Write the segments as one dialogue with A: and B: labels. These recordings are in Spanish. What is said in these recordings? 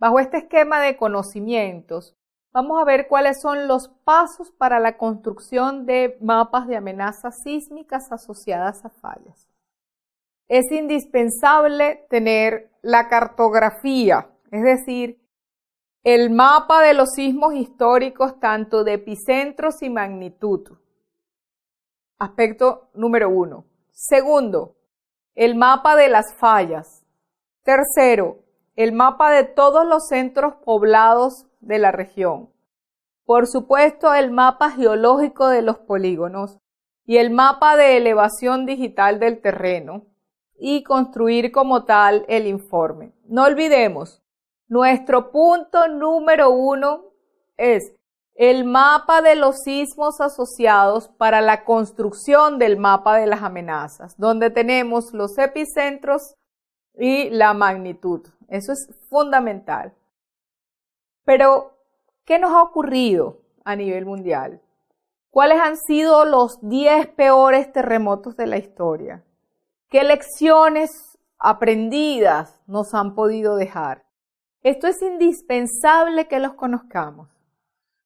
A: Bajo este esquema de conocimientos, vamos a ver cuáles son los pasos para la construcción de mapas de amenazas sísmicas asociadas a fallas. Es indispensable tener la cartografía, es decir, el mapa de los sismos históricos, tanto de epicentros y magnitud. Aspecto número uno. Segundo, el mapa de las fallas. Tercero, el mapa de todos los centros poblados de la región. Por supuesto, el mapa geológico de los polígonos y el mapa de elevación digital del terreno y construir como tal el informe. No olvidemos, nuestro punto número uno es el mapa de los sismos asociados para la construcción del mapa de las amenazas, donde tenemos los epicentros y la magnitud. Eso es fundamental. Pero, ¿qué nos ha ocurrido a nivel mundial? ¿Cuáles han sido los 10 peores terremotos de la historia? ¿Qué lecciones aprendidas nos han podido dejar? Esto es indispensable que los conozcamos.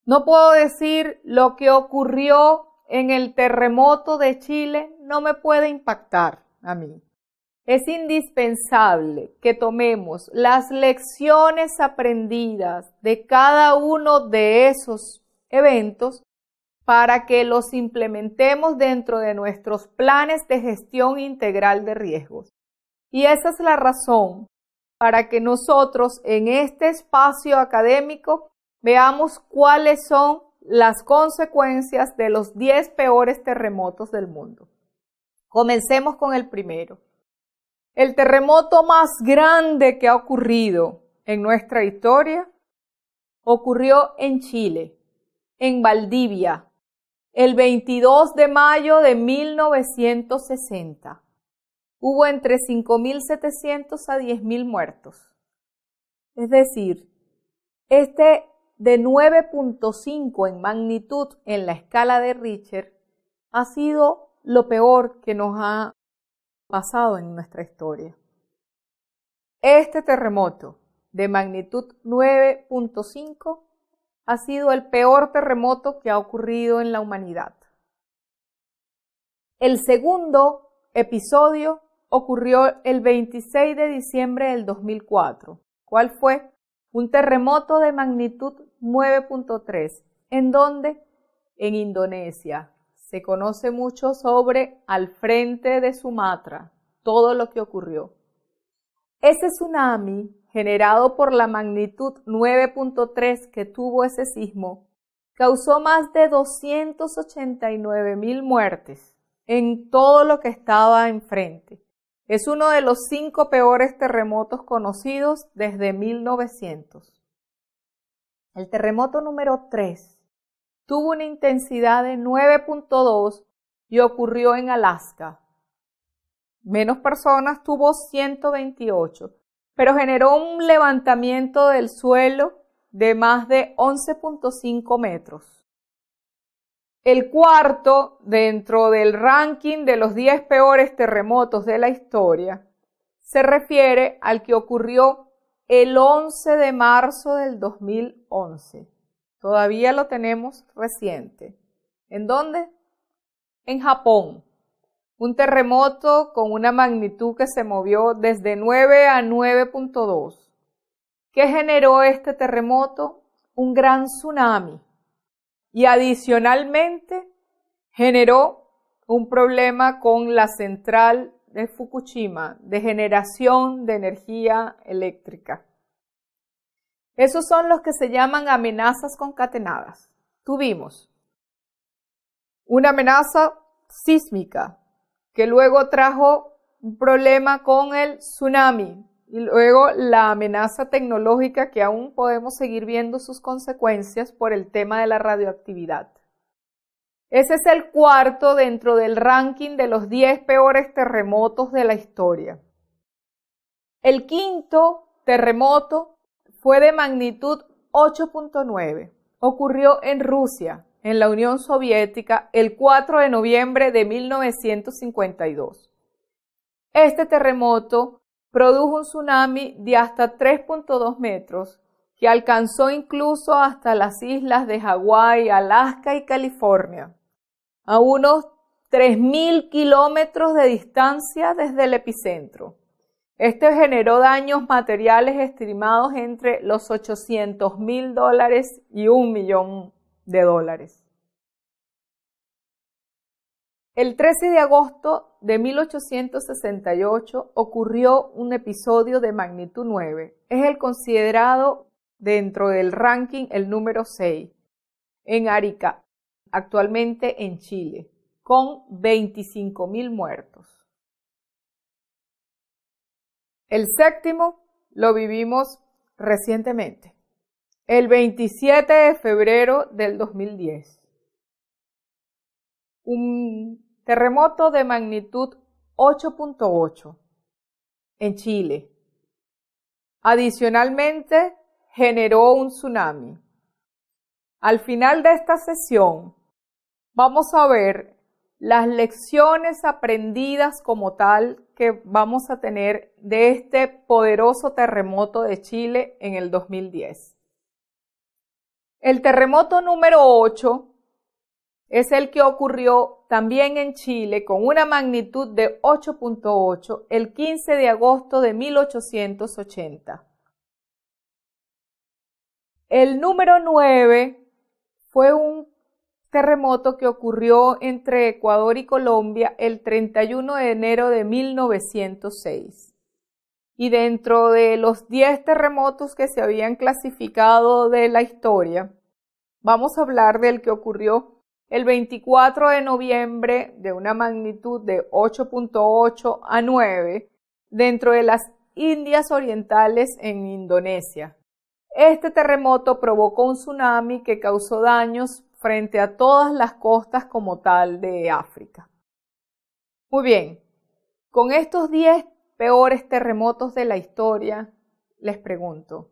A: No puedo decir lo que ocurrió en el terremoto de Chile no me puede impactar a mí. Es indispensable que tomemos las lecciones aprendidas de cada uno de esos eventos para que los implementemos dentro de nuestros planes de gestión integral de riesgos. Y esa es la razón para que nosotros en este espacio académico veamos cuáles son las consecuencias de los 10 peores terremotos del mundo. Comencemos con el primero. El terremoto más grande que ha ocurrido en nuestra historia ocurrió en Chile, en Valdivia, el 22 de mayo de 1960. Hubo entre 5.700 a 10.000 muertos. Es decir, este de 9.5 en magnitud en la escala de Richter ha sido lo peor que nos ha pasado en nuestra historia. Este terremoto de magnitud 9.5 ha sido el peor terremoto que ha ocurrido en la humanidad. El segundo episodio ocurrió el 26 de diciembre del 2004, cual fue un terremoto de magnitud 9.3, en donde en Indonesia, se conoce mucho sobre al frente de Sumatra, todo lo que ocurrió. Ese tsunami, generado por la magnitud 9.3 que tuvo ese sismo, causó más de 289 mil muertes en todo lo que estaba enfrente. Es uno de los cinco peores terremotos conocidos desde 1900. El terremoto número 3 tuvo una intensidad de 9.2 y ocurrió en Alaska. Menos personas tuvo 128, pero generó un levantamiento del suelo de más de 11.5 metros. El cuarto dentro del ranking de los 10 peores terremotos de la historia se refiere al que ocurrió el 11 de marzo del 2011. Todavía lo tenemos reciente. ¿En dónde? En Japón. Un terremoto con una magnitud que se movió desde 9 a 9.2. ¿Qué generó este terremoto? Un gran tsunami. Y adicionalmente generó un problema con la central de Fukushima de generación de energía eléctrica. Esos son los que se llaman amenazas concatenadas. Tuvimos una amenaza sísmica que luego trajo un problema con el tsunami y luego la amenaza tecnológica que aún podemos seguir viendo sus consecuencias por el tema de la radioactividad. Ese es el cuarto dentro del ranking de los 10 peores terremotos de la historia. El quinto terremoto fue de magnitud 8.9. Ocurrió en Rusia, en la Unión Soviética, el 4 de noviembre de 1952. Este terremoto produjo un tsunami de hasta 3.2 metros que alcanzó incluso hasta las islas de Hawái, Alaska y California, a unos 3.000 kilómetros de distancia desde el epicentro. Este generó daños materiales estimados entre los 800 mil dólares y un millón de dólares. El 13 de agosto de 1868 ocurrió un episodio de magnitud 9. Es el considerado dentro del ranking el número 6 en Arica, actualmente en Chile, con 25 mil muertos. El séptimo lo vivimos recientemente, el 27 de febrero del 2010. Un terremoto de magnitud 8.8 en Chile. Adicionalmente, generó un tsunami. Al final de esta sesión, vamos a ver las lecciones aprendidas como tal vamos a tener de este poderoso terremoto de Chile en el 2010. El terremoto número 8 es el que ocurrió también en Chile con una magnitud de 8.8 el 15 de agosto de 1880. El número 9 fue un terremoto que ocurrió entre Ecuador y Colombia el 31 de enero de 1906. Y dentro de los 10 terremotos que se habían clasificado de la historia, vamos a hablar del que ocurrió el 24 de noviembre de una magnitud de 8.8 a 9 dentro de las Indias Orientales en Indonesia. Este terremoto provocó un tsunami que causó daños frente a todas las costas como tal de África. Muy bien, con estos 10 peores terremotos de la historia, les pregunto,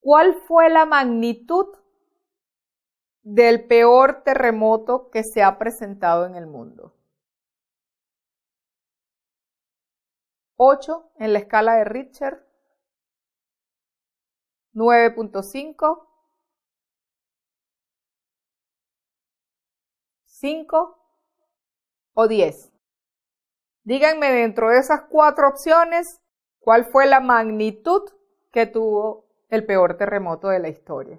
A: ¿cuál fue la magnitud del peor terremoto que se ha presentado en el mundo? 8 en la escala de Richter, 9.5, 5 o 10. Díganme dentro de esas cuatro opciones cuál fue la magnitud que tuvo el peor terremoto de la historia.